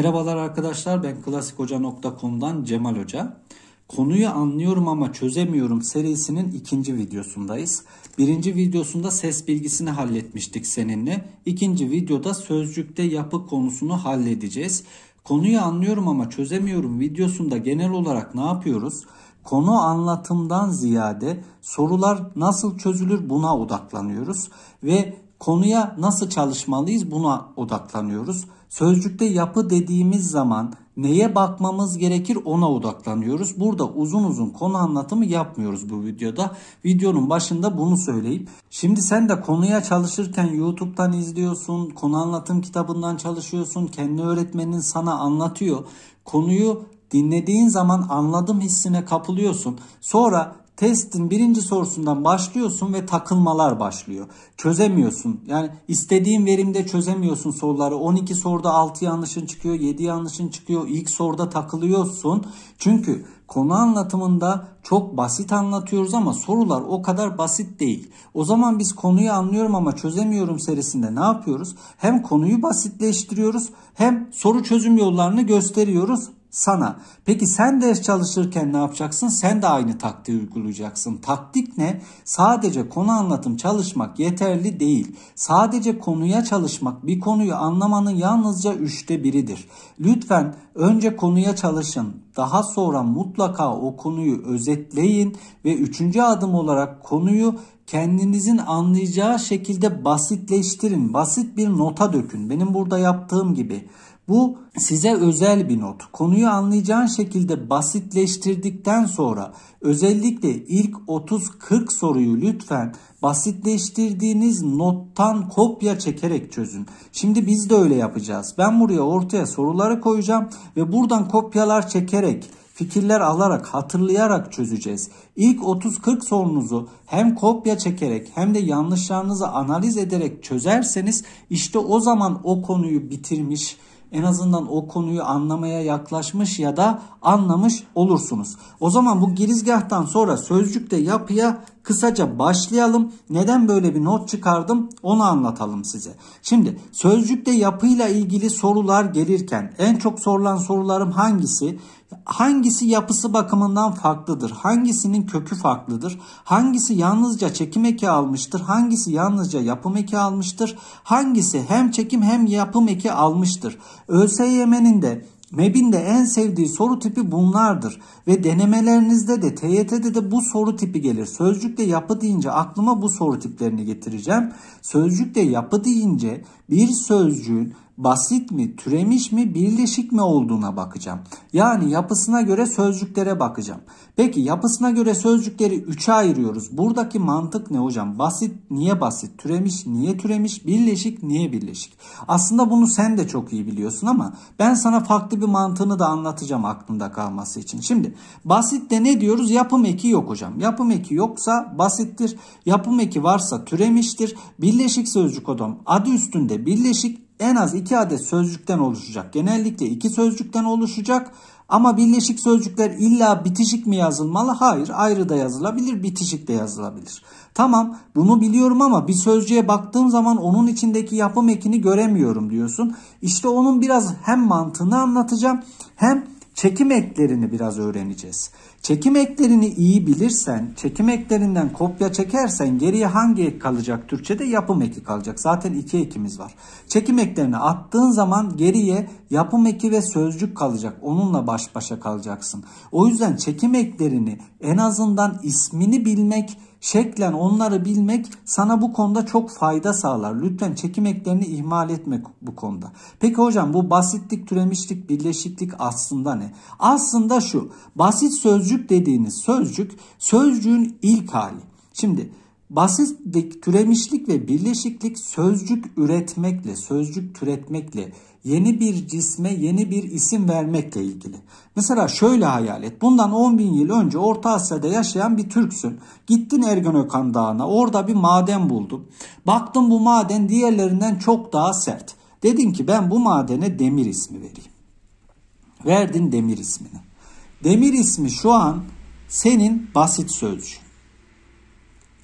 Merhabalar arkadaşlar ben klasikhoca.com'dan Cemal Hoca. Konuyu anlıyorum ama çözemiyorum serisinin ikinci videosundayız. Birinci videosunda ses bilgisini halletmiştik seninle. İkinci videoda sözcükte yapı konusunu halledeceğiz. Konuyu anlıyorum ama çözemiyorum videosunda genel olarak ne yapıyoruz? Konu anlatımdan ziyade sorular nasıl çözülür buna odaklanıyoruz ve konuya nasıl çalışmalıyız buna odaklanıyoruz. Sözcükte yapı dediğimiz zaman neye bakmamız gerekir ona odaklanıyoruz. Burada uzun uzun konu anlatımı yapmıyoruz bu videoda. Videonun başında bunu söyleyip şimdi sen de konuya çalışırken YouTube'dan izliyorsun, konu anlatım kitabından çalışıyorsun, kendi öğretmenin sana anlatıyor. Konuyu dinlediğin zaman anladım hissine kapılıyorsun. Sonra Testin birinci sorusundan başlıyorsun ve takılmalar başlıyor. Çözemiyorsun. Yani istediğin verimde çözemiyorsun soruları. 12 soruda 6 yanlışın çıkıyor, 7 yanlışın çıkıyor. İlk soruda takılıyorsun. Çünkü konu anlatımında çok basit anlatıyoruz ama sorular o kadar basit değil. O zaman biz konuyu anlıyorum ama çözemiyorum serisinde ne yapıyoruz? Hem konuyu basitleştiriyoruz hem soru çözüm yollarını gösteriyoruz sana. Peki sen ders çalışırken ne yapacaksın? Sen de aynı taktiği uygulayacaksın. Taktik ne? Sadece konu anlatım çalışmak yeterli değil. Sadece konuya çalışmak bir konuyu anlamanın yalnızca üçte biridir. Lütfen önce konuya çalışın. Daha sonra mutlaka o konuyu özetleyin ve üçüncü adım olarak konuyu kendinizin anlayacağı şekilde basitleştirin. Basit bir nota dökün. Benim burada yaptığım gibi. Bu size özel bir not. Konuyu anlayacağın şekilde basitleştirdikten sonra özellikle ilk 30-40 soruyu lütfen basitleştirdiğiniz nottan kopya çekerek çözün. Şimdi biz de öyle yapacağız. Ben buraya ortaya soruları koyacağım ve buradan kopyalar çekerek fikirler alarak, hatırlayarak çözeceğiz. İlk 30-40 sorunuzu hem kopya çekerek hem de yanlışlarınızı analiz ederek çözerseniz işte o zaman o konuyu bitirmiş en azından o konuyu anlamaya yaklaşmış ya da anlamış olursunuz. O zaman bu girizgahtan sonra sözcükte yapıya kısaca başlayalım. Neden böyle bir not çıkardım onu anlatalım size. Şimdi sözcükte yapıyla ilgili sorular gelirken en çok sorulan sorularım hangisi? Hangisi yapısı bakımından farklıdır? Hangisinin kökü farklıdır? Hangisi yalnızca çekim eki almıştır? Hangisi yalnızca yapım eki almıştır? Hangisi hem çekim hem yapım eki almıştır? ÖSYM'nin de MEB'in de en sevdiği soru tipi bunlardır ve denemelerinizde de TYT'de de bu soru tipi gelir. Sözcükle yapı deyince aklıma bu soru tiplerini getireceğim. Sözcükle yapı deyince bir sözcüğün basit mi, türemiş mi, birleşik mi olduğuna bakacağım. Yani yapısına göre sözcüklere bakacağım. Peki yapısına göre sözcükleri 3'e ayırıyoruz. Buradaki mantık ne hocam? Basit niye basit, türemiş niye türemiş, birleşik niye birleşik? Aslında bunu sen de çok iyi biliyorsun ama ben sana farklı bir mantığını da anlatacağım aklında kalması için. Şimdi basitte ne diyoruz? Yapım eki yok hocam. Yapım eki yoksa basittir. Yapım eki varsa türemiştir. Birleşik sözcük odam adı üstünde birleşik en az iki adet sözcükten oluşacak. Genellikle iki sözcükten oluşacak. Ama birleşik sözcükler illa bitişik mi yazılmalı? Hayır ayrı da yazılabilir bitişik de yazılabilir. Tamam bunu biliyorum ama bir sözcüğe baktığım zaman onun içindeki yapım ekini göremiyorum diyorsun. İşte onun biraz hem mantığını anlatacağım hem çekim eklerini biraz öğreneceğiz. Çekim eklerini iyi bilirsen, çekim eklerinden kopya çekersen geriye hangi ek kalacak? Türkçe'de yapım eki kalacak. Zaten iki ekimiz var. Çekim eklerini attığın zaman geriye yapım eki ve sözcük kalacak. Onunla baş başa kalacaksın. O yüzden çekim eklerini en azından ismini bilmek, şeklen onları bilmek sana bu konuda çok fayda sağlar. Lütfen çekim eklerini ihmal etme bu konuda. Peki hocam bu basitlik, türemişlik, birleşiklik aslında ne? Aslında şu. Basit sözcük sözcük dediğiniz sözcük sözcüğün ilk hali. Şimdi basit türemişlik ve birleşiklik sözcük üretmekle, sözcük türetmekle, yeni bir cisme yeni bir isim vermekle ilgili. Mesela şöyle hayal et. Bundan 10 bin yıl önce Orta Asya'da yaşayan bir Türksün. Gittin Ergenekon Dağı'na orada bir maden buldun. Baktın bu maden diğerlerinden çok daha sert. Dedin ki ben bu madene demir ismi vereyim. Verdin demir ismini. Demir ismi şu an senin basit sözcüğün.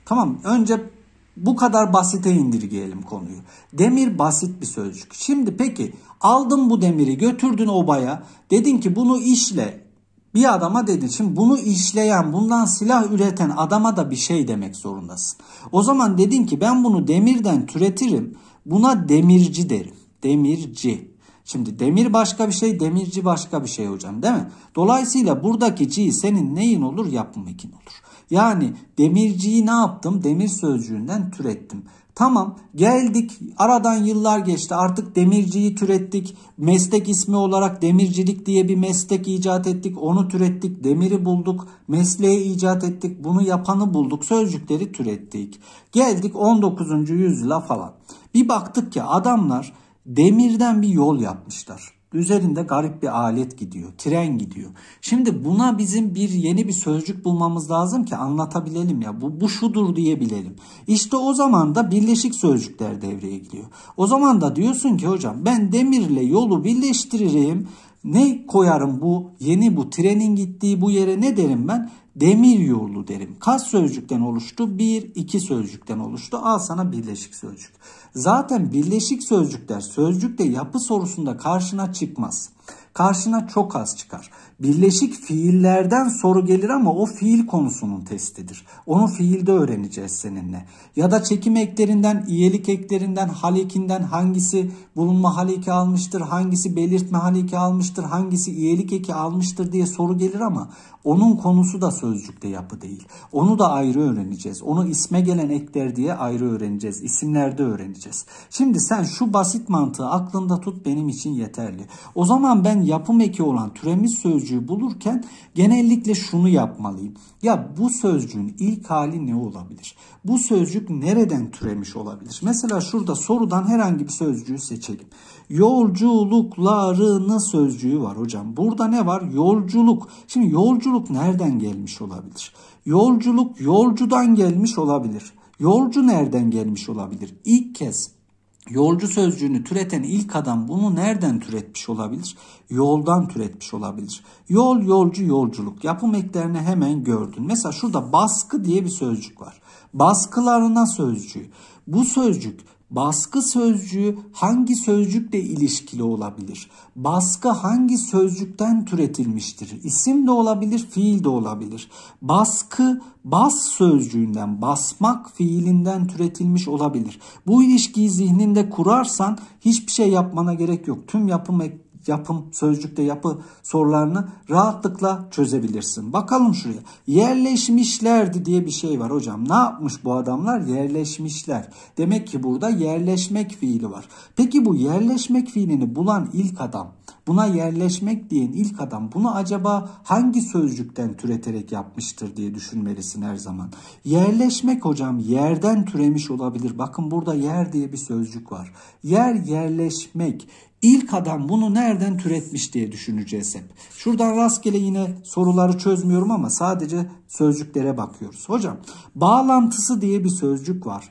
Tamam önce bu kadar basite indirgeyelim konuyu. Demir basit bir sözcük. Şimdi peki aldın bu demiri götürdün obaya. Dedin ki bunu işle. Bir adama dedin. Şimdi bunu işleyen, bundan silah üreten adama da bir şey demek zorundasın. O zaman dedin ki ben bunu demirden türetirim. Buna demirci derim. Demirci. Şimdi demir başka bir şey, demirci başka bir şey hocam değil mi? Dolayısıyla buradaki ci senin neyin olur? Yapım ekin olur. Yani demirciyi ne yaptım? Demir sözcüğünden türettim. Tamam geldik aradan yıllar geçti artık demirciyi türettik meslek ismi olarak demircilik diye bir meslek icat ettik onu türettik demiri bulduk mesleği icat ettik bunu yapanı bulduk sözcükleri türettik geldik 19. yüzyıla falan bir baktık ki adamlar Demirden bir yol yapmışlar. Üzerinde garip bir alet gidiyor. Tren gidiyor. Şimdi buna bizim bir yeni bir sözcük bulmamız lazım ki anlatabilelim ya. Bu, bu şudur diyebilelim. İşte o zaman da birleşik sözcükler devreye giriyor. O zaman da diyorsun ki hocam ben demirle yolu birleştiririm ne koyarım bu yeni bu trenin gittiği bu yere ne derim ben? Demir yolu derim. Kas sözcükten oluştu. Bir, iki sözcükten oluştu. Al sana birleşik sözcük. Zaten birleşik sözcükler sözcükte yapı sorusunda karşına çıkmaz. Karşına çok az çıkar. Birleşik fiillerden soru gelir ama o fiil konusunun testidir. Onu fiilde öğreneceğiz seninle. Ya da çekim eklerinden, iyelik eklerinden, halikinden hangisi bulunma haliki almıştır, hangisi belirtme haliki almıştır, hangisi iyelik eki almıştır diye soru gelir ama onun konusu da sözcükte yapı değil. Onu da ayrı öğreneceğiz. Onu isme gelen ekler diye ayrı öğreneceğiz. İsimlerde öğreneceğiz. Şimdi sen şu basit mantığı aklında tut benim için yeterli. O zaman ben yapım eki olan türemiş sözcüğü sözcüğü bulurken genellikle şunu yapmalıyım. Ya bu sözcüğün ilk hali ne olabilir? Bu sözcük nereden türemiş olabilir? Mesela şurada sorudan herhangi bir sözcüğü seçelim. Yolculuklarını sözcüğü var hocam. Burada ne var? Yolculuk. Şimdi yolculuk nereden gelmiş olabilir? Yolculuk yolcudan gelmiş olabilir. Yolcu nereden gelmiş olabilir? İlk kez Yolcu sözcüğünü türeten ilk adam bunu nereden türetmiş olabilir? Yoldan türetmiş olabilir. Yol, yolcu, yolculuk. Yapım eklerini hemen gördün. Mesela şurada baskı diye bir sözcük var. Baskılarına sözcüğü. Bu sözcük Baskı sözcüğü hangi sözcükle ilişkili olabilir? Baskı hangi sözcükten türetilmiştir? İsim de olabilir, fiil de olabilir. Baskı bas sözcüğünden, basmak fiilinden türetilmiş olabilir. Bu ilişkiyi zihninde kurarsan hiçbir şey yapmana gerek yok. Tüm yapım yapım, sözcükte yapı sorularını rahatlıkla çözebilirsin. Bakalım şuraya. Yerleşmişlerdi diye bir şey var hocam. Ne yapmış bu adamlar? Yerleşmişler. Demek ki burada yerleşmek fiili var. Peki bu yerleşmek fiilini bulan ilk adam, buna yerleşmek diyen ilk adam bunu acaba hangi sözcükten türeterek yapmıştır diye düşünmelisin her zaman. Yerleşmek hocam yerden türemiş olabilir. Bakın burada yer diye bir sözcük var. Yer yerleşmek İlk adam bunu nereden türetmiş diye düşüneceğiz hep. Şuradan rastgele yine soruları çözmüyorum ama sadece sözcüklere bakıyoruz. Hocam bağlantısı diye bir sözcük var.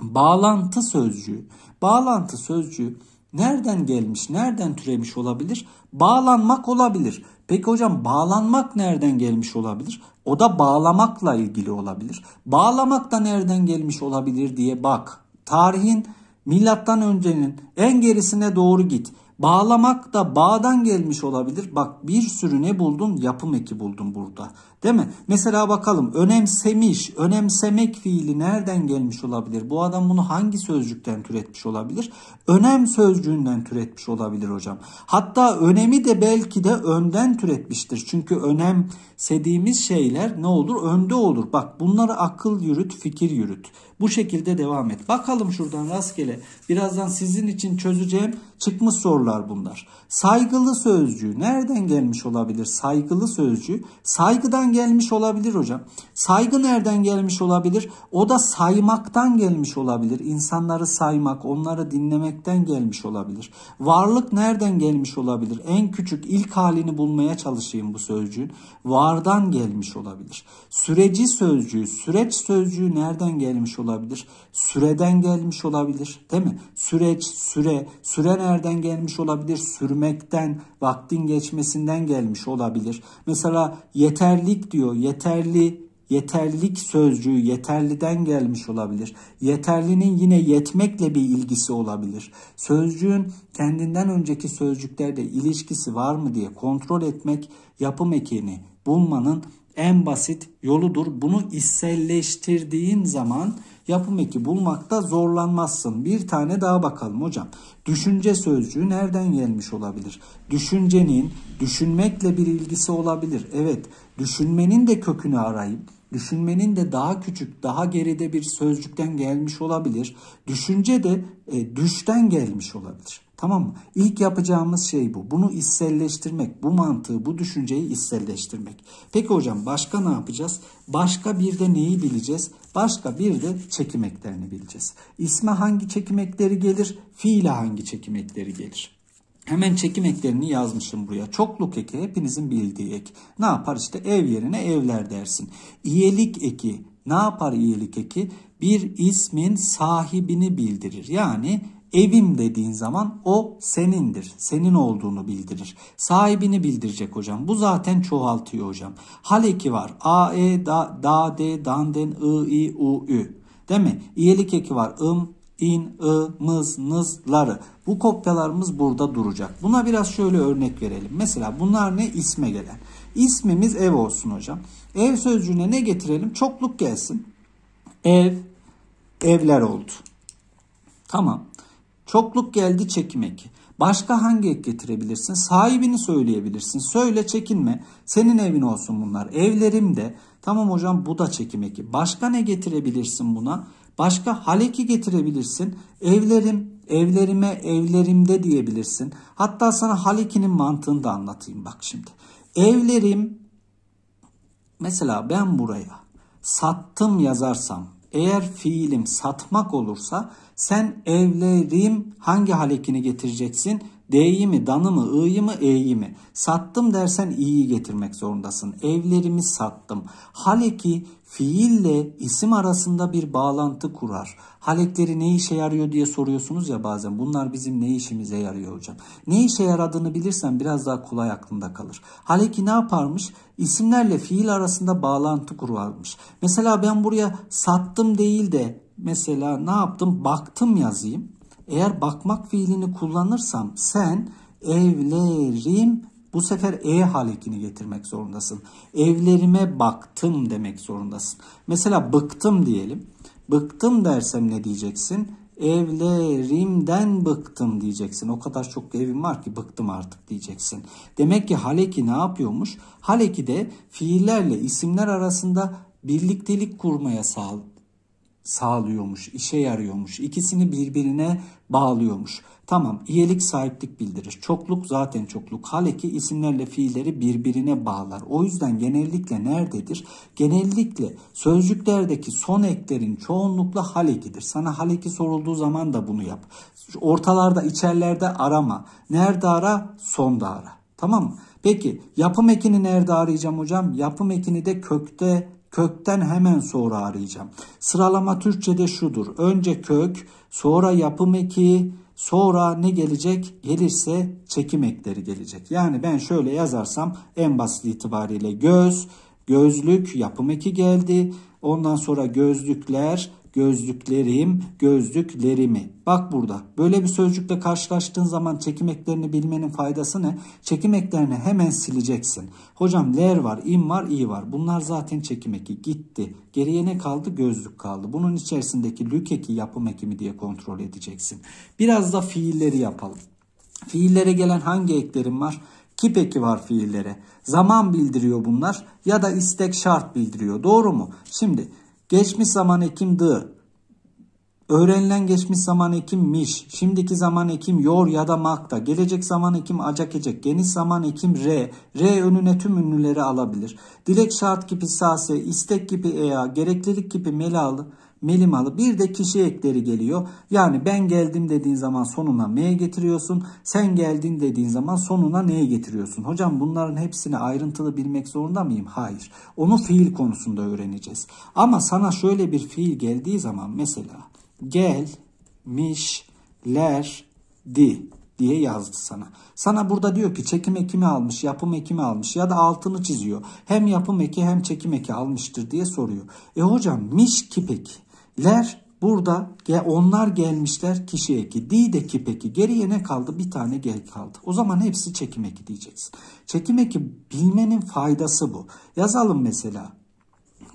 Bağlantı sözcüğü. Bağlantı sözcüğü nereden gelmiş, nereden türemiş olabilir? Bağlanmak olabilir. Peki hocam bağlanmak nereden gelmiş olabilir? O da bağlamakla ilgili olabilir. Bağlamak da nereden gelmiş olabilir diye bak. Tarihin Milattan öncenin en gerisine doğru git. Bağlamak da bağdan gelmiş olabilir. Bak bir sürü ne buldun? Yapım eki buldum burada. Değil mi? Mesela bakalım önemsemiş, önemsemek fiili nereden gelmiş olabilir? Bu adam bunu hangi sözcükten türetmiş olabilir? Önem sözcüğünden türetmiş olabilir hocam. Hatta önemi de belki de önden türetmiştir. Çünkü önemsediğimiz şeyler ne olur? Önde olur. Bak bunları akıl yürüt, fikir yürüt. Bu şekilde devam et. Bakalım şuradan rastgele. Birazdan sizin için çözeceğim çıkmış sorular bunlar. Saygılı sözcüğü nereden gelmiş olabilir? Saygılı sözcüğü saygıdan gelmiş olabilir hocam? Saygı nereden gelmiş olabilir? O da saymaktan gelmiş olabilir. İnsanları saymak, onları dinlemekten gelmiş olabilir. Varlık nereden gelmiş olabilir? En küçük ilk halini bulmaya çalışayım bu sözcüğün. Vardan gelmiş olabilir. Süreci sözcüğü, süreç sözcüğü nereden gelmiş olabilir? Süreden gelmiş olabilir, değil mi? Süreç, süre, süre nereden gelmiş olabilir? Sürmekten, vaktin geçmesinden gelmiş olabilir. Mesela yeterlik diyor. Yeterli yeterlik sözcüğü yeterliden gelmiş olabilir. Yeterlinin yine yetmekle bir ilgisi olabilir. Sözcüğün kendinden önceki sözcüklerle ilişkisi var mı diye kontrol etmek yapım ekini bulmanın en basit yoludur. Bunu iselleştirdiğin zaman yapım eki bulmakta zorlanmazsın. Bir tane daha bakalım hocam. Düşünce sözcüğü nereden gelmiş olabilir? Düşüncenin düşünmekle bir ilgisi olabilir. Evet düşünmenin de kökünü arayıp Düşünmenin de daha küçük, daha geride bir sözcükten gelmiş olabilir. Düşünce de e, düşten gelmiş olabilir. Tamam mı? İlk yapacağımız şey bu. Bunu içselleştirmek, bu mantığı, bu düşünceyi içselleştirmek. Peki hocam başka ne yapacağız? Başka bir de neyi bileceğiz? Başka bir de çekimeklerini bileceğiz. İsme hangi çekimekleri gelir? Fiile hangi çekimekleri gelir? Hemen çekim eklerini yazmışım buraya. Çokluk eki hepinizin bildiği ek. Ne yapar işte ev yerine evler dersin. İyelik eki ne yapar iyilik eki? Bir ismin sahibini bildirir. Yani evim dediğin zaman o senindir. Senin olduğunu bildirir. Sahibini bildirecek hocam. Bu zaten çoğaltıyor hocam. Hal eki var. A, E, da, da, de, dan, den, I, I, U, Ü. Değil mi? İyelik eki var. Im, in, ı, mız, nızları. Bu kopyalarımız burada duracak. Buna biraz şöyle örnek verelim. Mesela bunlar ne? İsme gelen. İsmimiz ev olsun hocam. Ev sözcüğüne ne getirelim? Çokluk gelsin. Ev, evler oldu. Tamam. Çokluk geldi çekim Başka hangi ek getirebilirsin? Sahibini söyleyebilirsin. Söyle çekinme. Senin evin olsun bunlar. Evlerim de. Tamam hocam bu da çekim eki. Başka ne getirebilirsin buna? Başka haleki getirebilirsin. Evlerim, evlerime, evlerimde diyebilirsin. Hatta sana halekinin mantığını da anlatayım bak şimdi. Evlerim mesela ben buraya sattım yazarsam eğer fiilim satmak olursa sen evlerim hangi halekini getireceksin? D'yi mi, danı mı, ı'yı mı, e'yi mi? Sattım dersen i'yi getirmek zorundasın. Evlerimi sattım. Haleki fiille isim arasında bir bağlantı kurar. Halekleri ne işe yarıyor diye soruyorsunuz ya bazen. Bunlar bizim ne işimize yarıyor hocam? Ne işe yaradığını bilirsen biraz daha kolay aklında kalır. Haleki ne yaparmış? İsimlerle fiil arasında bağlantı kurarmış. Mesela ben buraya sattım değil de mesela ne yaptım? Baktım yazayım. Eğer bakmak fiilini kullanırsam sen evlerim bu sefer E halekini getirmek zorundasın. Evlerime baktım demek zorundasın. Mesela bıktım diyelim. Bıktım dersem ne diyeceksin? Evlerimden bıktım diyeceksin. O kadar çok evim var ki bıktım artık diyeceksin. Demek ki Haleki ne yapıyormuş? Haleki de fiillerle isimler arasında birliktelik kurmaya sağlıyormuş, işe yarıyormuş. ikisini birbirine bağlıyormuş. Tamam iyilik sahiplik bildirir. Çokluk zaten çokluk. Hale ki isimlerle fiilleri birbirine bağlar. O yüzden genellikle nerededir? Genellikle sözcüklerdeki son eklerin çoğunlukla halekidir. Sana haleki sorulduğu zaman da bunu yap. Ortalarda içerlerde arama. Nerede ara? Sonda ara. Tamam mı? Peki yapım ekini nerede arayacağım hocam? Yapım ekini de kökte Kökten hemen sonra arayacağım. Sıralama Türkçe'de şudur. Önce kök, sonra yapım eki, sonra ne gelecek? Gelirse çekim ekleri gelecek. Yani ben şöyle yazarsam en basit itibariyle göz, gözlük, yapım eki geldi. Ondan sonra gözlükler, gözlüklerim, gözlüklerimi. Bak burada böyle bir sözcükle karşılaştığın zaman çekim eklerini bilmenin faydası ne? Çekim eklerini hemen sileceksin. Hocam ler var, im var, i var. Bunlar zaten çekim eki gitti. Geriye ne kaldı? Gözlük kaldı. Bunun içerisindeki lük eki yapım eki mi diye kontrol edeceksin. Biraz da fiilleri yapalım. Fiillere gelen hangi eklerim var? Kip eki var fiillere. Zaman bildiriyor bunlar ya da istek şart bildiriyor. Doğru mu? Şimdi Geçmiş zaman ekim dı. Öğrenilen geçmiş zaman ekim miş. Şimdiki zaman ekim yor ya da makta. Gelecek zaman ekim acak ecek. Geniş zaman ekim re. Re önüne tüm ünlüleri alabilir. Dilek şart gibi sase, istek gibi ea, gereklilik gibi melalı melimalı. Bir de kişi ekleri geliyor. Yani ben geldim dediğin zaman sonuna m'ye getiriyorsun. Sen geldin dediğin zaman sonuna n'ye getiriyorsun. Hocam bunların hepsini ayrıntılı bilmek zorunda mıyım? Hayır. Onu fiil konusunda öğreneceğiz. Ama sana şöyle bir fiil geldiği zaman mesela gelmişlerdi diye yazdı sana. Sana burada diyor ki çekim ekimi almış, yapım ekimi almış ya da altını çiziyor. Hem yapım eki hem çekim eki almıştır diye soruyor. E hocam miş ki peki? Ler burada onlar gelmişler kişi eki. Di de ki peki Geriye ne kaldı? Bir tane gel kaldı. O zaman hepsi çekim eki diyeceksin. Çekim eki bilmenin faydası bu. Yazalım mesela.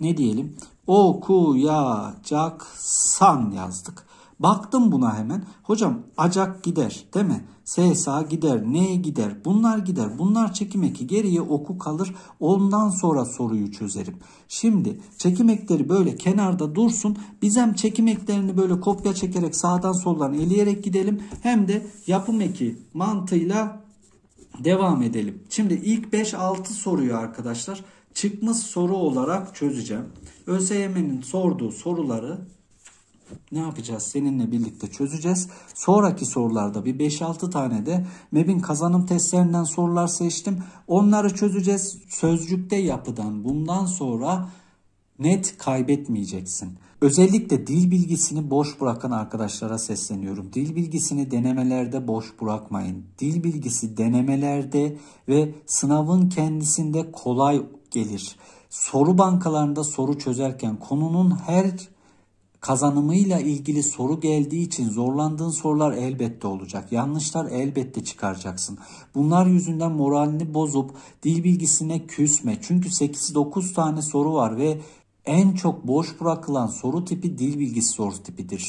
Ne diyelim? Okuyacaksan yazdık. Baktım buna hemen. Hocam acak gider değil mi? SSA gider, N gider, bunlar gider. Bunlar çekimeki geriye oku kalır. Ondan sonra soruyu çözerim. Şimdi çekimekleri böyle kenarda dursun. Biz hem çekimeklerini böyle kopya çekerek sağdan soldan eleyerek gidelim. Hem de yapım eki mantığıyla devam edelim. Şimdi ilk 5-6 soruyu arkadaşlar çıkmış soru olarak çözeceğim. ÖSYM'nin sorduğu soruları ne yapacağız? Seninle birlikte çözeceğiz. Sonraki sorularda bir 5-6 tane de MEB'in kazanım testlerinden sorular seçtim. Onları çözeceğiz. Sözcükte yapıdan bundan sonra net kaybetmeyeceksin. Özellikle dil bilgisini boş bırakan arkadaşlara sesleniyorum. Dil bilgisini denemelerde boş bırakmayın. Dil bilgisi denemelerde ve sınavın kendisinde kolay gelir. Soru bankalarında soru çözerken konunun her Kazanımıyla ilgili soru geldiği için zorlandığın sorular elbette olacak. Yanlışlar elbette çıkaracaksın. Bunlar yüzünden moralini bozup dil bilgisine küsme. Çünkü 8-9 tane soru var ve en çok boş bırakılan soru tipi dil bilgisi soru tipidir.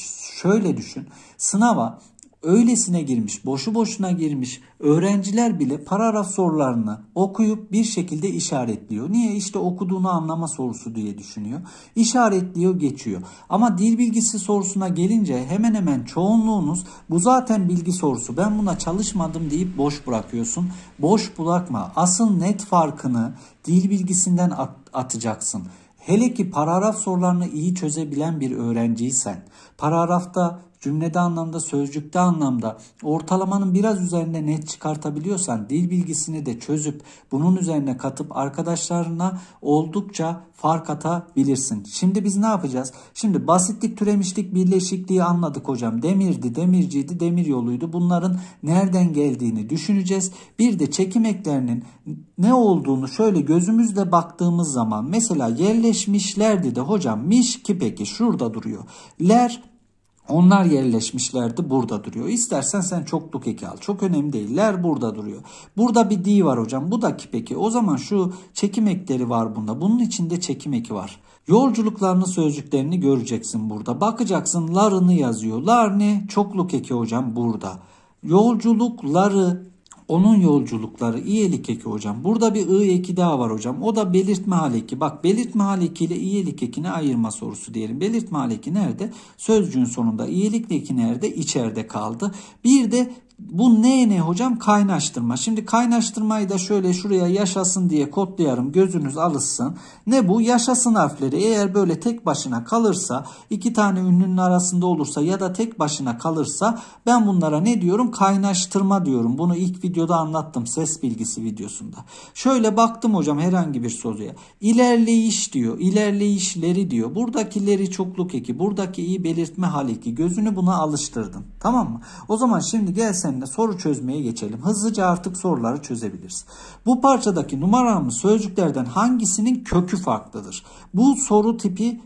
Şöyle düşün. Sınava öylesine girmiş, boşu boşuna girmiş öğrenciler bile paragraf sorularını okuyup bir şekilde işaretliyor. Niye? İşte okuduğunu anlama sorusu diye düşünüyor. İşaretliyor, geçiyor. Ama dil bilgisi sorusuna gelince hemen hemen çoğunluğunuz bu zaten bilgi sorusu. Ben buna çalışmadım deyip boş bırakıyorsun. Boş bırakma. Asıl net farkını dil bilgisinden at atacaksın. Hele ki paragraf sorularını iyi çözebilen bir öğrenciysen, paragrafta cümlede anlamda, sözcükte anlamda ortalamanın biraz üzerinde net çıkartabiliyorsan dil bilgisini de çözüp bunun üzerine katıp arkadaşlarına oldukça fark atabilirsin. Şimdi biz ne yapacağız? Şimdi basitlik, türemişlik, birleşikliği anladık hocam. Demirdi, demirciydi, demir yoluydu. Bunların nereden geldiğini düşüneceğiz. Bir de çekim eklerinin ne olduğunu şöyle gözümüzle baktığımız zaman mesela yerleşmişlerdi de hocam miş ki peki şurada duruyor. Ler onlar yerleşmişlerdi burada duruyor. İstersen sen çokluk eki al. Çok önemli değiller burada duruyor. Burada bir D var hocam. Bu da ki peki. O zaman şu çekim ekleri var bunda. Bunun içinde çekim eki var. Yolculuklarını sözcüklerini göreceksin burada. Bakacaksın larını yazıyor. Lar ne? Çokluk eki hocam burada. Yolculukları onun yolculukları iyelik eki hocam. Burada bir I eki daha var hocam. O da belirtme hal eki. Bak belirtme hal eki ile iyelik ekini ayırma sorusu diyelim. Belirtme hal eki nerede? Sözcüğün sonunda iyelik eki nerede? İçeride kaldı. Bir de bu ne ne hocam? Kaynaştırma. Şimdi kaynaştırmayı da şöyle şuraya yaşasın diye kodlayarım. Gözünüz alışsın. Ne bu? Yaşasın harfleri. Eğer böyle tek başına kalırsa, iki tane ünlünün arasında olursa ya da tek başına kalırsa ben bunlara ne diyorum? Kaynaştırma diyorum. Bunu ilk videoda anlattım. Ses bilgisi videosunda. Şöyle baktım hocam herhangi bir soruya. İlerleyiş diyor. İlerleyişleri diyor. Buradakileri çokluk eki. Buradaki iyi belirtme hal eki. Gözünü buna alıştırdım. Tamam mı? O zaman şimdi gelsen seninle soru çözmeye geçelim. Hızlıca artık soruları çözebiliriz. Bu parçadaki numaramız sözcüklerden hangisinin kökü farklıdır? Bu soru tipi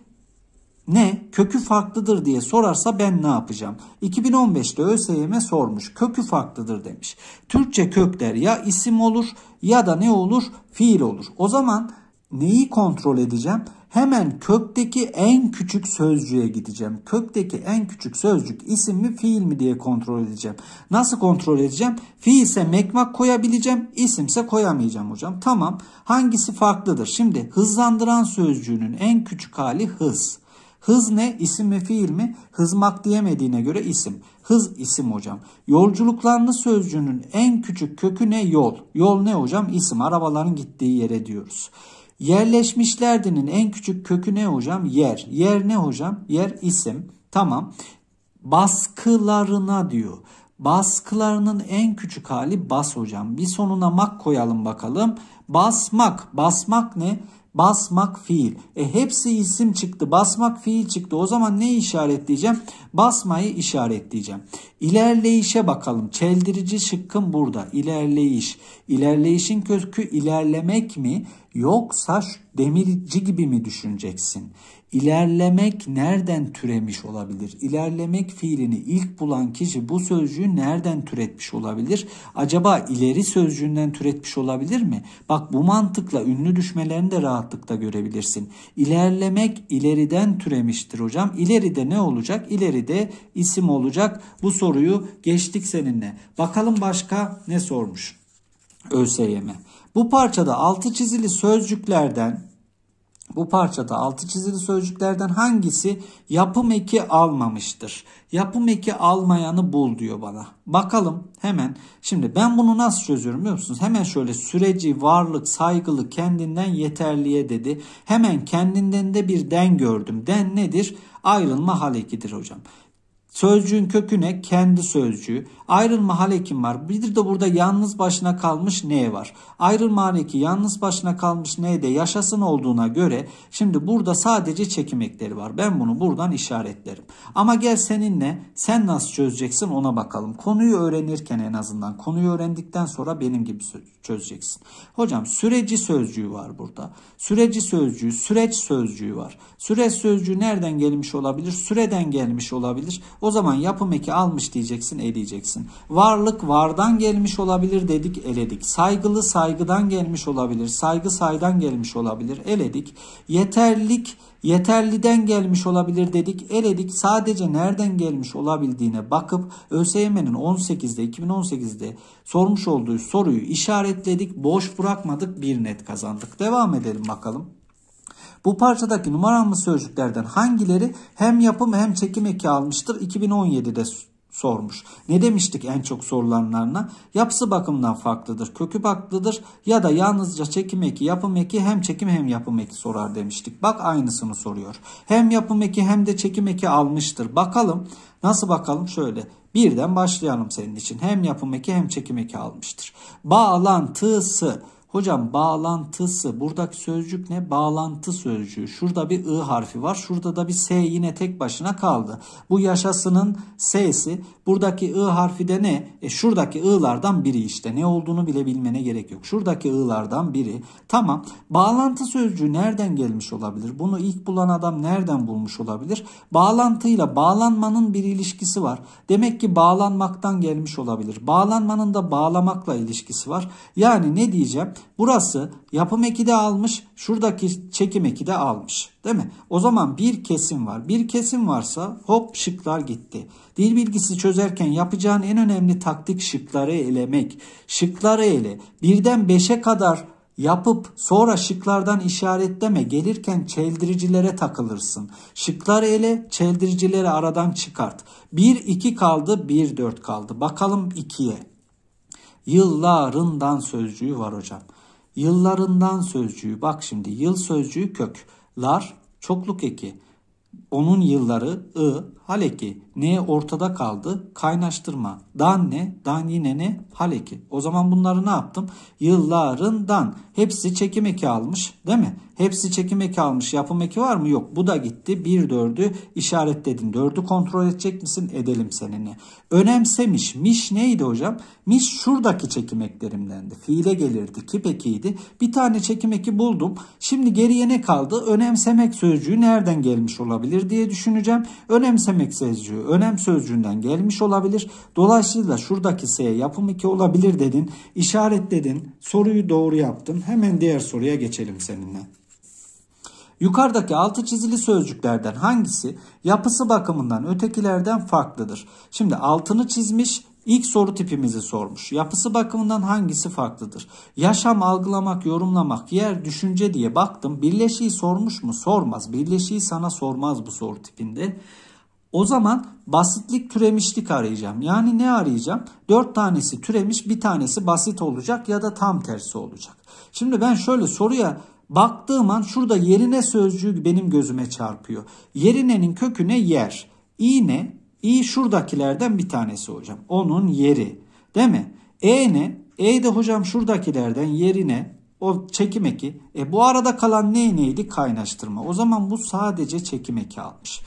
ne? Kökü farklıdır diye sorarsa ben ne yapacağım? 2015'te ÖSYM sormuş. Kökü farklıdır demiş. Türkçe kökler ya isim olur ya da ne olur? Fiil olur. O zaman neyi kontrol edeceğim? Hemen kökteki en küçük sözcüğe gideceğim. Kökteki en küçük sözcük isim mi fiil mi diye kontrol edeceğim. Nasıl kontrol edeceğim? Fiilse mekmak koyabileceğim, isimse koyamayacağım hocam. Tamam. Hangisi farklıdır? Şimdi hızlandıran sözcüğünün en küçük hali hız. Hız ne? İsim mi fiil mi? Hızmak diyemediğine göre isim. Hız isim hocam. Yolculuklarını sözcüğünün en küçük kökü ne? Yol. Yol ne hocam? İsim. Arabaların gittiği yere diyoruz. Yerleşmişlerdinin en küçük kökü ne hocam? Yer. Yer ne hocam? Yer isim. Tamam. Baskılarına diyor. Baskılarının en küçük hali bas hocam. Bir sonuna mak koyalım bakalım. Basmak. Basmak ne? Basmak fiil. E hepsi isim çıktı. Basmak fiil çıktı. O zaman ne işaretleyeceğim? Basmayı işaretleyeceğim. İlerleyişe bakalım. Çeldirici şıkkım burada. İlerleyiş. İlerleyişin kökü ilerlemek mi? Yoksa demirci gibi mi düşüneceksin? İlerlemek nereden türemiş olabilir? İlerlemek fiilini ilk bulan kişi bu sözcüğü nereden türetmiş olabilir? Acaba ileri sözcüğünden türetmiş olabilir mi? Bak bu mantıkla ünlü düşmelerini de rahatlıkla görebilirsin. İlerlemek ileriden türemiştir hocam. İleride ne olacak? İleride isim olacak. Bu soruyu geçtik seninle. Bakalım başka ne sormuş? ÖSYM. Bu parçada altı çizili sözcüklerden bu parçada altı çizili sözcüklerden hangisi yapım eki almamıştır? Yapım eki almayanı bul diyor bana. Bakalım hemen. Şimdi ben bunu nasıl çözüyorum biliyor musunuz? Hemen şöyle süreci, varlık, saygılı, kendinden yeterliye dedi. Hemen kendinden de bir den gördüm. Den nedir? Ayrılma hal hocam. Sözcüğün köküne kendi sözcüğü. Ayrılma halekim var. Bir de burada yalnız başına kalmış ne var. Ayrılma haleki yalnız başına kalmış ne de yaşasın olduğuna göre şimdi burada sadece çekimekleri var. Ben bunu buradan işaretlerim. Ama gel seninle sen nasıl çözeceksin ona bakalım. Konuyu öğrenirken en azından konuyu öğrendikten sonra benim gibi çözeceksin. Hocam süreci sözcüğü var burada. Süreci sözcüğü, süreç sözcüğü var. Süreç sözcüğü nereden gelmiş olabilir? Süreden gelmiş olabilir. O zaman yapım eki almış diyeceksin eleyeceksin. Varlık vardan gelmiş olabilir dedik eledik. Saygılı saygıdan gelmiş olabilir. Saygı saydan gelmiş olabilir eledik. Yeterlik yeterliden gelmiş olabilir dedik. Eledik sadece nereden gelmiş olabildiğine bakıp ÖSYM'nin 18'de 2018'de sormuş olduğu soruyu işaretledik. Boş bırakmadık bir net kazandık. Devam edelim bakalım. Bu parçadaki numaralı sözcüklerden hangileri hem yapım hem çekim eki almıştır 2017'de sormuş. Ne demiştik en çok sorulanlarına? Yapısı bakımından farklıdır, kökü farklıdır ya da yalnızca çekim eki, yapım eki hem çekim hem yapım eki sorar demiştik. Bak aynısını soruyor. Hem yapım eki hem de çekim eki almıştır. Bakalım nasıl bakalım şöyle. Birden başlayalım senin için. Hem yapım eki hem çekim eki almıştır. Bağlantısı Hocam bağlantısı buradaki sözcük ne? Bağlantı sözcüğü. Şurada bir I harfi var. Şurada da bir S yine tek başına kaldı. Bu yaşasının S'si. Buradaki I harfi de ne? E şuradaki I'lardan biri işte. Ne olduğunu bile bilmene gerek yok. Şuradaki I'lardan biri. Tamam. Bağlantı sözcüğü nereden gelmiş olabilir? Bunu ilk bulan adam nereden bulmuş olabilir? Bağlantıyla bağlanmanın bir ilişkisi var. Demek ki bağlanmaktan gelmiş olabilir. Bağlanmanın da bağlamakla ilişkisi var. Yani ne diyeceğim? Burası yapım eki de almış. Şuradaki çekim eki de almış. Değil mi? O zaman bir kesim var. Bir kesim varsa hop şıklar gitti. Dil bilgisi çözerken yapacağın en önemli taktik şıkları elemek. Şıkları ele. Birden beşe kadar yapıp sonra şıklardan işaretleme gelirken çeldiricilere takılırsın. Şıkları ele çeldiricileri aradan çıkart. Bir iki kaldı bir dört kaldı. Bakalım ikiye. Yıllarından sözcüğü var hocam. Yıllarından sözcüğü bak şimdi yıl sözcüğü kök. Lar çokluk eki. Onun yılları ı hal eki ne ortada kaldı? Kaynaştırma. Dan ne? Dan yine ne? Haleki. O zaman bunları ne yaptım? Yıllarından. Hepsi çekim eki almış değil mi? Hepsi çekim eki almış. Yapım eki var mı? Yok. Bu da gitti. 1 4'ü işaretledin. Dördü kontrol edecek misin? Edelim seninle. Önemsemiş. Miş neydi hocam? Miş şuradaki çekim eklerimdendi. Fiile gelirdi. Kip ekiydi. Bir tane çekim eki buldum. Şimdi geriye ne kaldı? Önemsemek sözcüğü nereden gelmiş olabilir diye düşüneceğim. Önemsemek sözcüğü önem sözcüğünden gelmiş olabilir. Dolayısıyla şuradaki S yapım 2 olabilir dedin. İşaretledin. Soruyu doğru yaptın. Hemen diğer soruya geçelim seninle. Yukarıdaki altı çizili sözcüklerden hangisi yapısı bakımından ötekilerden farklıdır? Şimdi altını çizmiş İlk soru tipimizi sormuş. Yapısı bakımından hangisi farklıdır? Yaşam, algılamak, yorumlamak, yer, düşünce diye baktım. Birleşiği sormuş mu? Sormaz. Birleşiği sana sormaz bu soru tipinde. O zaman basitlik türemişlik arayacağım. Yani ne arayacağım? 4 tanesi türemiş bir tanesi basit olacak ya da tam tersi olacak. Şimdi ben şöyle soruya baktığım an şurada yerine sözcüğü benim gözüme çarpıyor. Yerinenin kökü ne? yer. İ ne? İ şuradakilerden bir tanesi hocam. Onun yeri. Değil mi? E ne? E de hocam şuradakilerden yerine o çekim eki. E bu arada kalan ne neydi? Kaynaştırma. O zaman bu sadece çekim eki almış.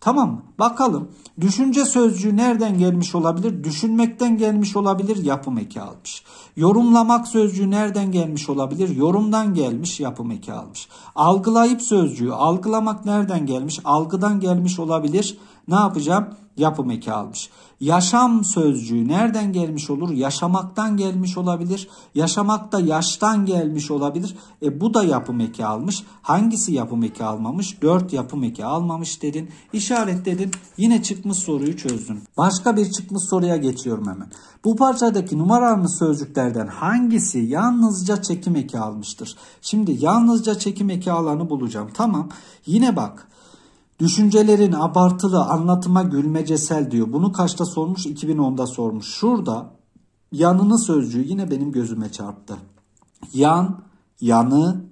Tamam mı? Bakalım düşünce sözcüğü nereden gelmiş olabilir? Düşünmekten gelmiş olabilir, yapım eki almış. Yorumlamak sözcüğü nereden gelmiş olabilir? Yorumdan gelmiş, yapım eki almış. Algılayıp sözcüğü, algılamak nereden gelmiş? Algıdan gelmiş olabilir. Ne yapacağım? yapım eki almış. Yaşam sözcüğü nereden gelmiş olur? Yaşamaktan gelmiş olabilir. Yaşamak da yaştan gelmiş olabilir. E bu da yapım eki almış. Hangisi yapım eki almamış? 4 yapım eki almamış dedin. İşaretledin. Yine çıkmış soruyu çözdün. Başka bir çıkmış soruya geçiyorum hemen. Bu parçadaki numaralı sözcüklerden hangisi yalnızca çekim eki almıştır? Şimdi yalnızca çekim eki alanı bulacağım. Tamam. Yine bak Düşüncelerin abartılı anlatıma gülmecesel diyor. Bunu kaçta sormuş? 2010'da sormuş. Şurada yanını sözcüğü yine benim gözüme çarptı. Yan, yanı,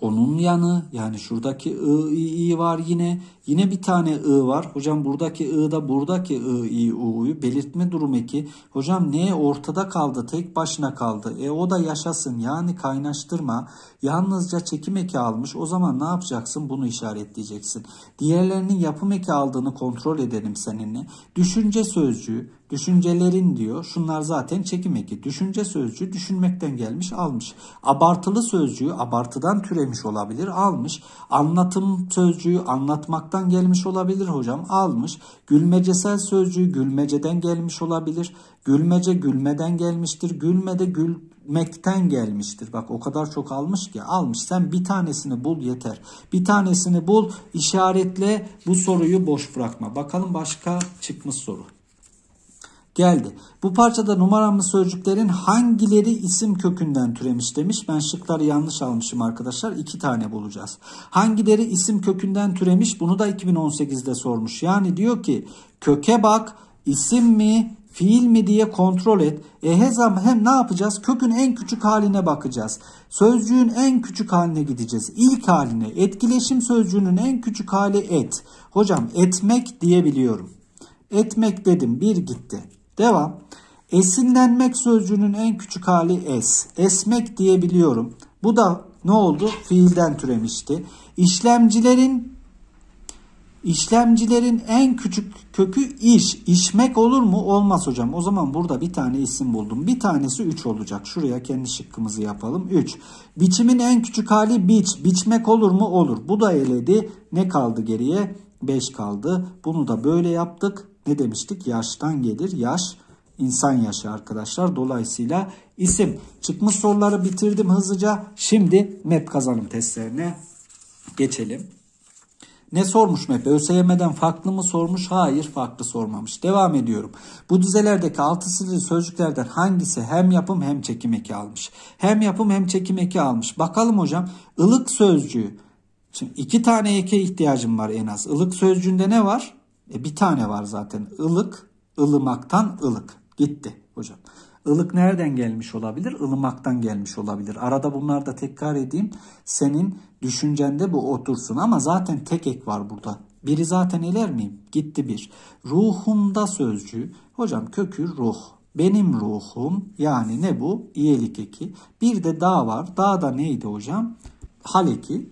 onun yanı yani şuradaki ı, i, i var yine Yine bir tane I var. Hocam buradaki I da buradaki I, I, U'yu belirtme durumu ki hocam ne ortada kaldı. Tek başına kaldı. E o da yaşasın. Yani kaynaştırma. Yalnızca çekim eki almış. O zaman ne yapacaksın? Bunu işaretleyeceksin. Diğerlerinin yapım eki aldığını kontrol edelim seninle. Düşünce sözcüğü Düşüncelerin diyor. Şunlar zaten çekim eki. Düşünce sözcüğü düşünmekten gelmiş almış. Abartılı sözcüğü abartıdan türemiş olabilir almış. Anlatım sözcüğü anlatmaktan kitaptan gelmiş olabilir hocam. Almış. Gülmecesel sözcüğü gülmeceden gelmiş olabilir. Gülmece gülmeden gelmiştir. Gülme de gülmekten gelmiştir. Bak o kadar çok almış ki almış. Sen bir tanesini bul yeter. Bir tanesini bul işaretle bu soruyu boş bırakma. Bakalım başka çıkmış soru geldi. Bu parçada numaramlı sözcüklerin hangileri isim kökünden türemiş demiş. Ben şıkları yanlış almışım arkadaşlar. İki tane bulacağız. Hangileri isim kökünden türemiş bunu da 2018'de sormuş. Yani diyor ki köke bak isim mi fiil mi diye kontrol et. E hezam hem ne yapacağız? Kökün en küçük haline bakacağız. Sözcüğün en küçük haline gideceğiz. İlk haline etkileşim sözcüğünün en küçük hali et. Hocam etmek diyebiliyorum. Etmek dedim bir gitti. Devam. Esinlenmek sözcüğünün en küçük hali es. Esmek diyebiliyorum. Bu da ne oldu? Fiilden türemişti. İşlemcilerin işlemcilerin en küçük kökü iş. İşmek olur mu? Olmaz hocam. O zaman burada bir tane isim buldum. Bir tanesi 3 olacak. Şuraya kendi şıkkımızı yapalım. 3. Biçimin en küçük hali biç. Biçmek olur mu? Olur. Bu da eledi. Ne kaldı geriye? 5 kaldı. Bunu da böyle yaptık ne demiştik? Yaştan gelir. Yaş insan yaşı arkadaşlar. Dolayısıyla isim. Çıkmış soruları bitirdim hızlıca. Şimdi MEP kazanım testlerine geçelim. Ne sormuş MEP? ÖSYM'den farklı mı sormuş? Hayır farklı sormamış. Devam ediyorum. Bu düzelerdeki altı sırlı sözcüklerden hangisi hem yapım hem çekim eki almış? Hem yapım hem çekim eki almış. Bakalım hocam ılık sözcüğü. Şimdi iki tane eke ihtiyacım var en az. Ilık sözcüğünde ne var? E, bir tane var zaten ılık, ılımaktan ılık. Gitti hocam. Ilık nereden gelmiş olabilir? Ilımaktan gelmiş olabilir. Arada bunlar da tekrar edeyim. Senin düşüncende bu otursun ama zaten tek ek var burada. Biri zaten iler miyim? Gitti bir. Ruhumda sözcüğü. Hocam kökü ruh. Benim ruhum yani ne bu? İyelik eki. Bir de dağ var. Dağ da neydi hocam? Hal eki.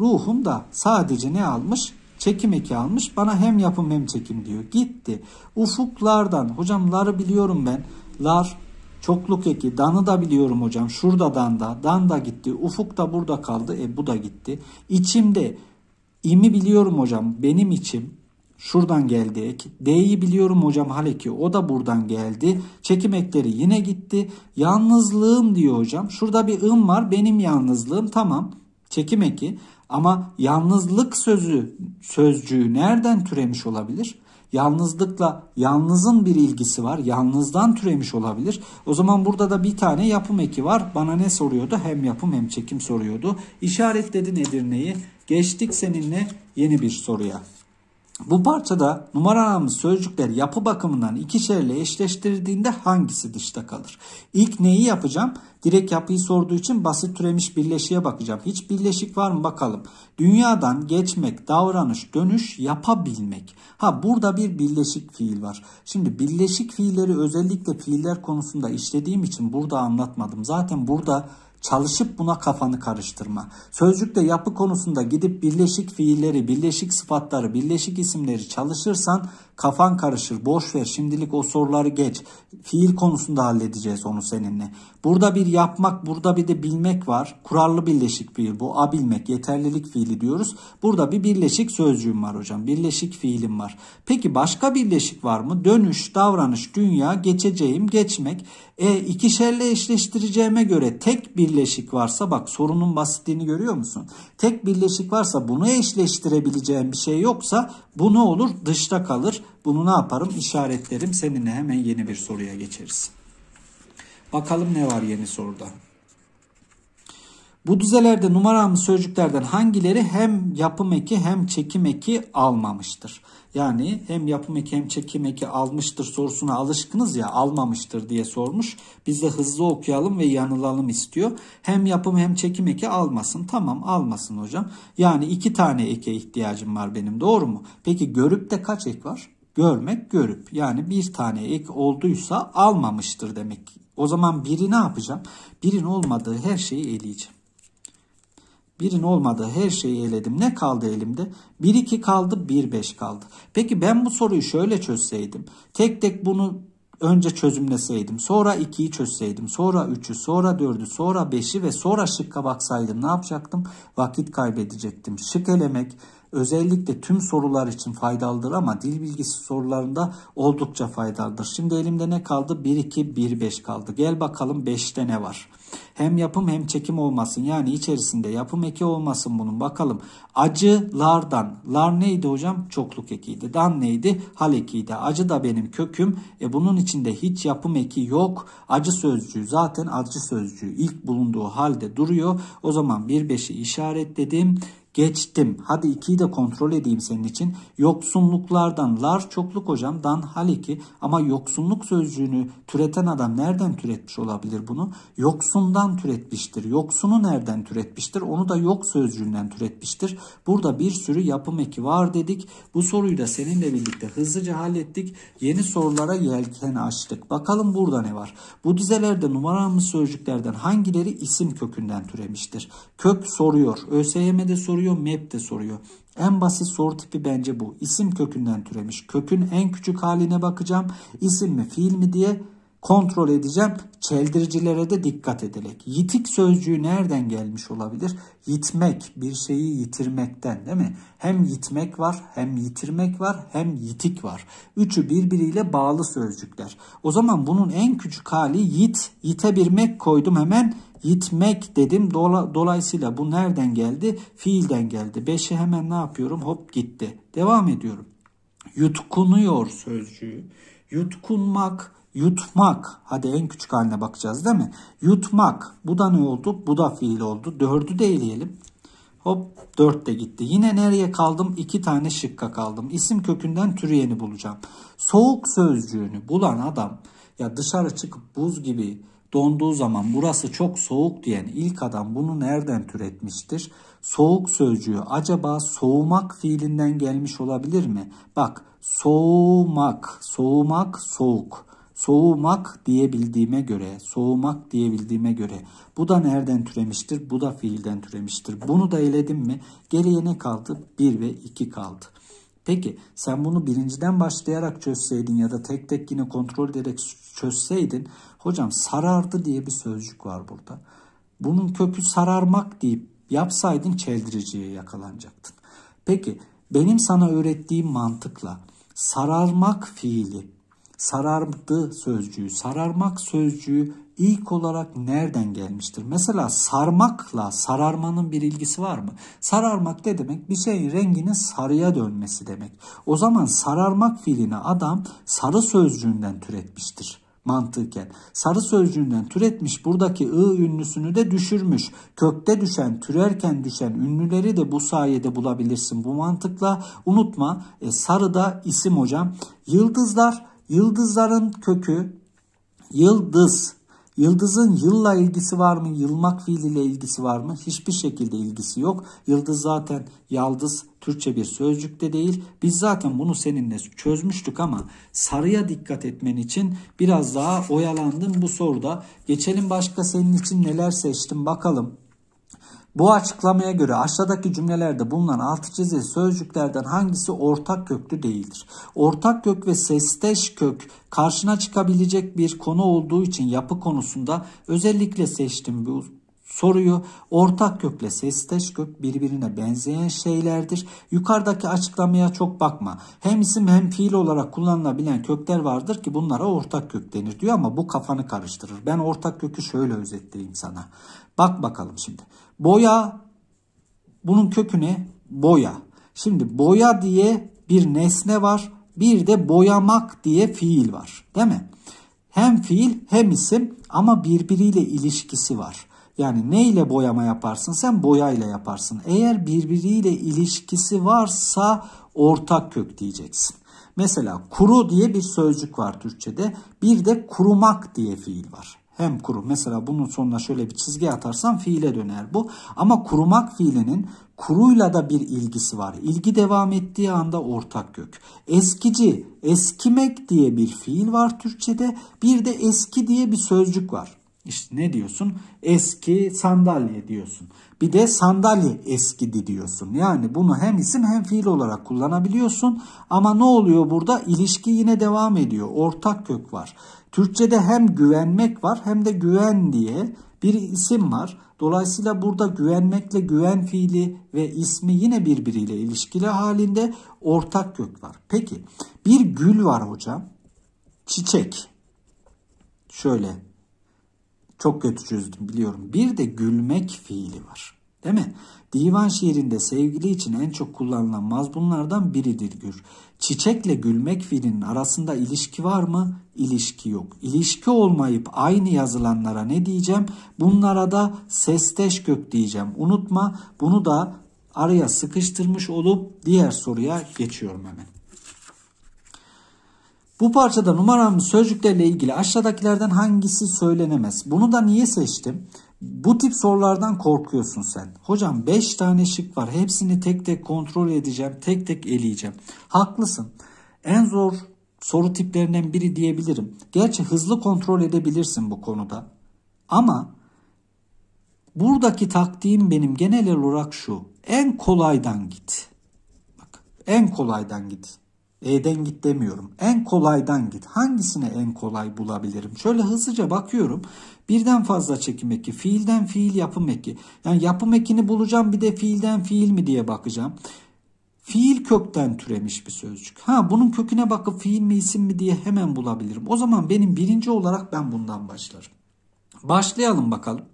Ruhum da sadece ne almış? çekim eki almış. Bana hem yapım hem çekim diyor. Gitti. Ufuklardan hocam ları biliyorum ben. Lar çokluk eki danı da biliyorum hocam. Şurada dan da. Dan da gitti. Ufuk da burada kaldı. E bu da gitti. İçimde imi biliyorum hocam. Benim içim şuradan geldi ek. D'yi biliyorum hocam haleki o da buradan geldi. Çekim ekleri yine gitti. Yalnızlığım diyor hocam. Şurada bir ım var benim yalnızlığım tamam. Çekim eki. Ama yalnızlık sözü sözcüğü nereden türemiş olabilir? Yalnızlıkla yalnızın bir ilgisi var. Yalnızdan türemiş olabilir. O zaman burada da bir tane yapım eki var. Bana ne soruyordu? Hem yapım hem çekim soruyordu. İşaretledi nedir neyi? Geçtik seninle yeni bir soruya. Bu parçada numaralanmış sözcükler yapı bakımından ikişerle eşleştirildiğinde hangisi dışta kalır? İlk neyi yapacağım? Direkt yapıyı sorduğu için basit türemiş birleşiğe bakacağım. Hiç birleşik var mı bakalım. Dünyadan geçmek, davranış, dönüş, yapabilmek. Ha burada bir birleşik fiil var. Şimdi birleşik fiilleri özellikle fiiller konusunda işlediğim için burada anlatmadım. Zaten burada Çalışıp buna kafanı karıştırma. Sözcükte yapı konusunda gidip birleşik fiilleri, birleşik sıfatları, birleşik isimleri çalışırsan Kafan karışır. Boş ver. Şimdilik o soruları geç. Fiil konusunda halledeceğiz onu seninle. Burada bir yapmak, burada bir de bilmek var. Kurallı birleşik fiil bu. A bilmek, yeterlilik fiili diyoruz. Burada bir birleşik sözcüğüm var hocam. Birleşik fiilim var. Peki başka birleşik var mı? Dönüş, davranış, dünya, geçeceğim, geçmek. E ikişerle eşleştireceğime göre tek birleşik varsa bak sorunun basitliğini görüyor musun? Tek birleşik varsa bunu eşleştirebileceğim bir şey yoksa bu ne olur? Dışta kalır. Bunu ne yaparım? İşaretlerim. Seninle hemen yeni bir soruya geçeriz. Bakalım ne var yeni soruda. Bu düzelerde numaralı sözcüklerden hangileri hem yapım eki hem çekim eki almamıştır? Yani hem yapım eki hem çekim eki almıştır sorusuna alışkınız ya almamıştır diye sormuş. Biz de hızlı okuyalım ve yanılalım istiyor. Hem yapım hem çekim eki almasın. Tamam almasın hocam. Yani iki tane eke ihtiyacım var benim doğru mu? Peki görüp de kaç ek var? Görmek görüp yani bir tane ek olduysa almamıştır demek. O zaman biri ne yapacağım? Birin olmadığı her şeyi eleyeceğim. Birin olmadığı her şeyi eledim. Ne kaldı elimde? 1 2 kaldı, 1 5 kaldı. Peki ben bu soruyu şöyle çözseydim. Tek tek bunu önce çözümleseydim, sonra 2'yi çözseydim, sonra 3'ü, sonra 4'ü, sonra 5'i ve sonra şıkka baksaydım ne yapacaktım? Vakit kaybedecektim. Şık elemek özellikle tüm sorular için faydalıdır ama dil bilgisi sorularında oldukça faydalıdır. Şimdi elimde ne kaldı? 1 2 1 5 kaldı. Gel bakalım 5'te ne var? Hem yapım hem çekim olmasın. Yani içerisinde yapım eki olmasın bunun. Bakalım acılardan. Lar neydi hocam? Çokluk ekiydi. Dan neydi? Hal ekiydi. Acı da benim köküm. E bunun içinde hiç yapım eki yok. Acı sözcüğü zaten acı sözcüğü ilk bulunduğu halde duruyor. O zaman bir beşi işaretledim. Geçtim. Hadi 2'yi de kontrol edeyim senin için. Yoksunluklardan lar çokluk hocam dan haleki ama yoksunluk sözcüğünü türeten adam nereden türetmiş olabilir bunu? Yoksundan türetmiştir. Yoksunu nereden türetmiştir? Onu da yok sözcüğünden türetmiştir. Burada bir sürü yapım eki var dedik. Bu soruyu da seninle birlikte hızlıca hallettik. Yeni sorulara yelken açtık. Bakalım burada ne var? Bu dizelerde numaralanmış sözcüklerden hangileri isim kökünden türemiştir? Kök soruyor. ÖSYM'de soruyor soruyor, map de soruyor. En basit soru tipi bence bu. İsim kökünden türemiş. Kökün en küçük haline bakacağım. İsim mi, fiil mi diye kontrol edeceğim. Çeldiricilere de dikkat ederek. Yitik sözcüğü nereden gelmiş olabilir? Yitmek, bir şeyi yitirmekten değil mi? Hem yitmek var, hem yitirmek var, hem yitik var. Üçü birbiriyle bağlı sözcükler. O zaman bunun en küçük hali yit, yite bir mek koydum hemen yitmek dedim. dolayısıyla bu nereden geldi? Fiilden geldi. Beşi hemen ne yapıyorum? Hop gitti. Devam ediyorum. Yutkunuyor sözcüğü. Yutkunmak, Yutmak. Hadi en küçük haline bakacağız değil mi? Yutmak. Bu da ne oldu? Bu da fiil oldu. Dördü de eleyelim. Hop dört de gitti. Yine nereye kaldım? İki tane şıkka kaldım. İsim kökünden türeyeni bulacağım. Soğuk sözcüğünü bulan adam ya dışarı çıkıp buz gibi donduğu zaman burası çok soğuk diyen ilk adam bunu nereden türetmiştir? Soğuk sözcüğü acaba soğumak fiilinden gelmiş olabilir mi? Bak soğumak, soğumak, soğuk. Soğumak diyebildiğime göre, soğumak diyebildiğime göre. Bu da nereden türemiştir? Bu da fiilden türemiştir. Bunu da eledim mi? Geriye ne kaldı? 1 ve 2 kaldı. Peki sen bunu birinciden başlayarak çözseydin ya da tek tek yine kontrol ederek çözseydin. Hocam sarardı diye bir sözcük var burada. Bunun kökü sararmak deyip yapsaydın çeldiriciye yakalanacaktın. Peki benim sana öğrettiğim mantıkla sararmak fiili sarardı sözcüğü, sararmak sözcüğü ilk olarak nereden gelmiştir? Mesela sarmakla sararmanın bir ilgisi var mı? Sararmak ne demek? Bir şeyin renginin sarıya dönmesi demek. O zaman sararmak fiilini adam sarı sözcüğünden türetmiştir mantıken. Sarı sözcüğünden türetmiş buradaki ı ünlüsünü de düşürmüş. Kökte düşen, türerken düşen ünlüleri de bu sayede bulabilirsin bu mantıkla. Unutma e, sarı da isim hocam. Yıldızlar Yıldızların kökü yıldız. Yıldızın yılla ilgisi var mı? Yılmak fiiliyle ilgisi var mı? Hiçbir şekilde ilgisi yok. Yıldız zaten yaldız Türkçe bir sözcük de değil. Biz zaten bunu seninle çözmüştük ama sarıya dikkat etmen için biraz daha oyalandım bu soruda. Geçelim başka senin için neler seçtim bakalım. Bu açıklamaya göre aşağıdaki cümlelerde bulunan altı çizili sözcüklerden hangisi ortak köklü değildir? Ortak kök ve sesteş kök karşına çıkabilecek bir konu olduğu için yapı konusunda özellikle seçtim bu soruyu. Ortak kökle sesteş kök birbirine benzeyen şeylerdir. Yukarıdaki açıklamaya çok bakma. Hem isim hem fiil olarak kullanılabilen kökler vardır ki bunlara ortak kök denir diyor ama bu kafanı karıştırır. Ben ortak kökü şöyle özetleyeyim sana. Bak bakalım şimdi. Boya bunun kökü ne? Boya. Şimdi boya diye bir nesne var. Bir de boyamak diye fiil var. Değil mi? Hem fiil hem isim ama birbiriyle ilişkisi var. Yani ne ile boyama yaparsın? Sen boya ile yaparsın. Eğer birbiriyle ilişkisi varsa ortak kök diyeceksin. Mesela kuru diye bir sözcük var Türkçe'de. Bir de kurumak diye fiil var hem kuru. Mesela bunun sonuna şöyle bir çizgi atarsam fiile döner bu. Ama kurumak fiilinin kuruyla da bir ilgisi var. İlgi devam ettiği anda ortak kök. Eskici, eskimek diye bir fiil var Türkçe'de. Bir de eski diye bir sözcük var. İşte ne diyorsun? Eski sandalye diyorsun. Bir de sandalye eskidi diyorsun. Yani bunu hem isim hem fiil olarak kullanabiliyorsun. Ama ne oluyor burada? İlişki yine devam ediyor. Ortak kök var. Türkçe'de hem güvenmek var hem de güven diye bir isim var. Dolayısıyla burada güvenmekle güven fiili ve ismi yine birbiriyle ilişkili halinde ortak kök var. Peki bir gül var hocam. Çiçek. Şöyle çok kötü çözdüm biliyorum. Bir de gülmek fiili var. Değil mi? Divan şiirinde sevgili için en çok kullanılan mazmunlardan biridir gür. Çiçekle gülmek filinin arasında ilişki var mı? İlişki yok. İlişki olmayıp aynı yazılanlara ne diyeceğim? Bunlara da sesteş gök diyeceğim. Unutma bunu da araya sıkıştırmış olup diğer soruya geçiyorum hemen. Bu parçada numaralı sözcüklerle ilgili aşağıdakilerden hangisi söylenemez? Bunu da niye seçtim? Bu tip sorulardan korkuyorsun sen. Hocam 5 tane şık var. Hepsini tek tek kontrol edeceğim. Tek tek eleyeceğim. Haklısın. En zor soru tiplerinden biri diyebilirim. Gerçi hızlı kontrol edebilirsin bu konuda. Ama buradaki taktiğim benim genel olarak şu. En kolaydan git. Bak, en kolaydan git. E'den git demiyorum. En kolaydan git. Hangisine en kolay bulabilirim? Şöyle hızlıca bakıyorum. Birden fazla çekim eki, fiilden fiil yapım eki. Yani yapım ekini bulacağım bir de fiilden fiil mi diye bakacağım. Fiil kökten türemiş bir sözcük. Ha bunun köküne bakıp fiil mi isim mi diye hemen bulabilirim. O zaman benim birinci olarak ben bundan başlarım. Başlayalım bakalım.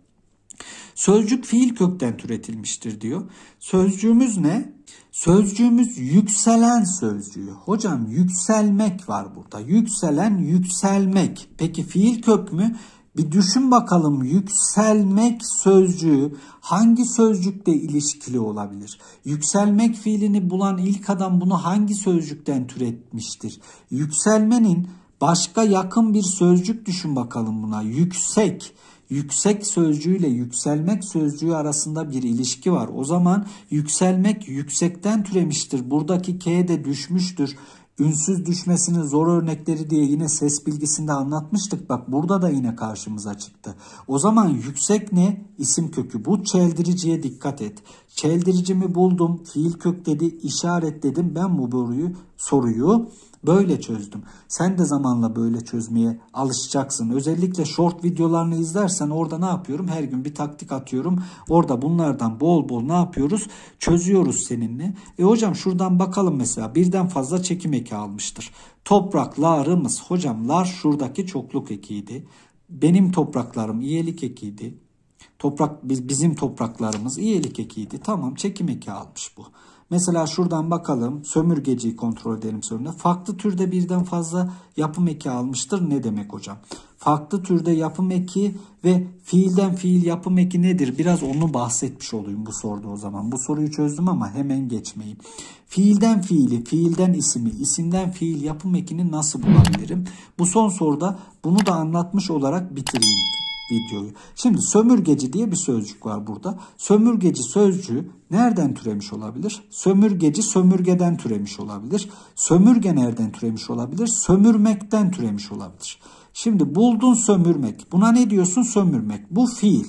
Sözcük fiil kökten türetilmiştir diyor. Sözcüğümüz ne? Sözcüğümüz yükselen sözcüğü. Hocam yükselmek var burada. Yükselen yükselmek. Peki fiil kök mü? Bir düşün bakalım yükselmek sözcüğü hangi sözcükle ilişkili olabilir? Yükselmek fiilini bulan ilk adam bunu hangi sözcükten türetmiştir? Yükselmenin başka yakın bir sözcük düşün bakalım buna. Yüksek yüksek sözcüğüyle yükselmek sözcüğü arasında bir ilişki var. O zaman yükselmek yüksekten türemiştir. Buradaki K de düşmüştür. Ünsüz düşmesini zor örnekleri diye yine ses bilgisinde anlatmıştık. Bak burada da yine karşımıza çıktı. O zaman yüksek ne? İsim kökü. Bu çeldiriciye dikkat et. Çeldiricimi buldum. Fiil kök dedi. dedim. Ben bu soruyu soruyu Böyle çözdüm. Sen de zamanla böyle çözmeye alışacaksın. Özellikle short videolarını izlersen orada ne yapıyorum? Her gün bir taktik atıyorum. Orada bunlardan bol bol ne yapıyoruz? Çözüyoruz seninle. E hocam şuradan bakalım mesela birden fazla çekim eki almıştır. Topraklarımız hocam lar şuradaki çokluk ekiydi. Benim topraklarım iyelik ekiydi. Toprak biz bizim topraklarımız iyilik ekiydi. Tamam çekim eki almış bu. Mesela şuradan bakalım sömürgeciyi kontrol edelim sonra. Farklı türde birden fazla yapım eki almıştır. Ne demek hocam? Farklı türde yapım eki ve fiilden fiil yapım eki nedir? Biraz onu bahsetmiş olayım bu soruda o zaman. Bu soruyu çözdüm ama hemen geçmeyeyim. Fiilden fiili, fiilden ismi, isimden fiil yapım ekini nasıl bulabilirim? Bu son soruda bunu da anlatmış olarak bitireyim videoyu. Şimdi sömürgeci diye bir sözcük var burada. Sömürgeci sözcüğü nereden türemiş olabilir? Sömürgeci sömürgeden türemiş olabilir. Sömürge nereden türemiş olabilir? Sömürmekten türemiş olabilir. Şimdi buldun sömürmek. Buna ne diyorsun? Sömürmek. Bu fiil.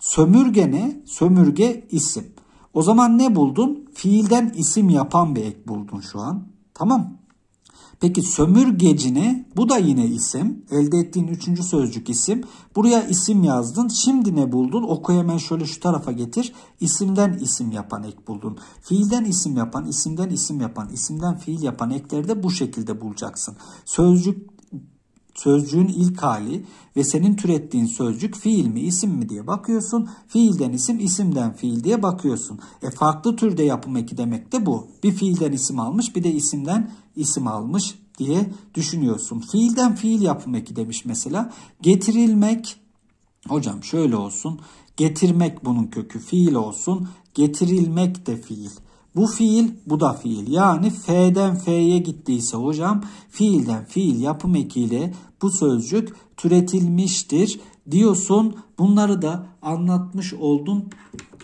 Sömürge ne? Sömürge isim. O zaman ne buldun? Fiilden isim yapan bir ek buldun şu an. Tamam. Peki sömürgecini bu da yine isim. Elde ettiğin üçüncü sözcük isim. Buraya isim yazdın. Şimdi ne buldun? Oku hemen şöyle şu tarafa getir. İsimden isim yapan ek buldun. Fiilden isim yapan, isimden isim yapan, isimden fiil yapan ekleri de bu şekilde bulacaksın. Sözcük sözcüğün ilk hali ve senin türettiğin sözcük fiil mi isim mi diye bakıyorsun. Fiilden isim isimden fiil diye bakıyorsun. E farklı türde yapım eki demek de bu. Bir fiilden isim almış bir de isimden isim almış diye düşünüyorsun. Fiilden fiil yapım eki demiş mesela. Getirilmek hocam şöyle olsun. Getirmek bunun kökü fiil olsun. Getirilmek de fiil. Bu fiil bu da fiil. Yani F'den F'ye gittiyse hocam fiilden fiil yapım ekiyle bu sözcük türetilmiştir diyorsun. Bunları da anlatmış oldum.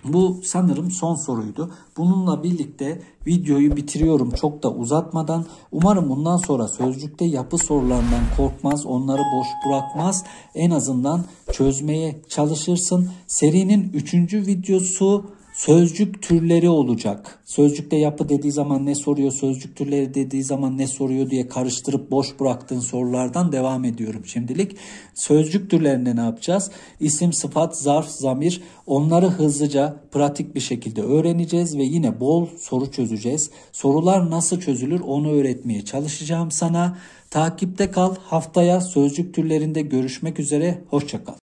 Bu sanırım son soruydu. Bununla birlikte videoyu bitiriyorum çok da uzatmadan. Umarım bundan sonra sözcükte yapı sorularından korkmaz, onları boş bırakmaz. En azından çözmeye çalışırsın. Serinin 3. videosu Sözcük türleri olacak. Sözcükte yapı dediği zaman ne soruyor, sözcük türleri dediği zaman ne soruyor diye karıştırıp boş bıraktığın sorulardan devam ediyorum şimdilik. Sözcük türlerinde ne yapacağız? İsim, sıfat, zarf, zamir onları hızlıca pratik bir şekilde öğreneceğiz ve yine bol soru çözeceğiz. Sorular nasıl çözülür onu öğretmeye çalışacağım sana. Takipte kal. Haftaya sözcük türlerinde görüşmek üzere. Hoşçakal.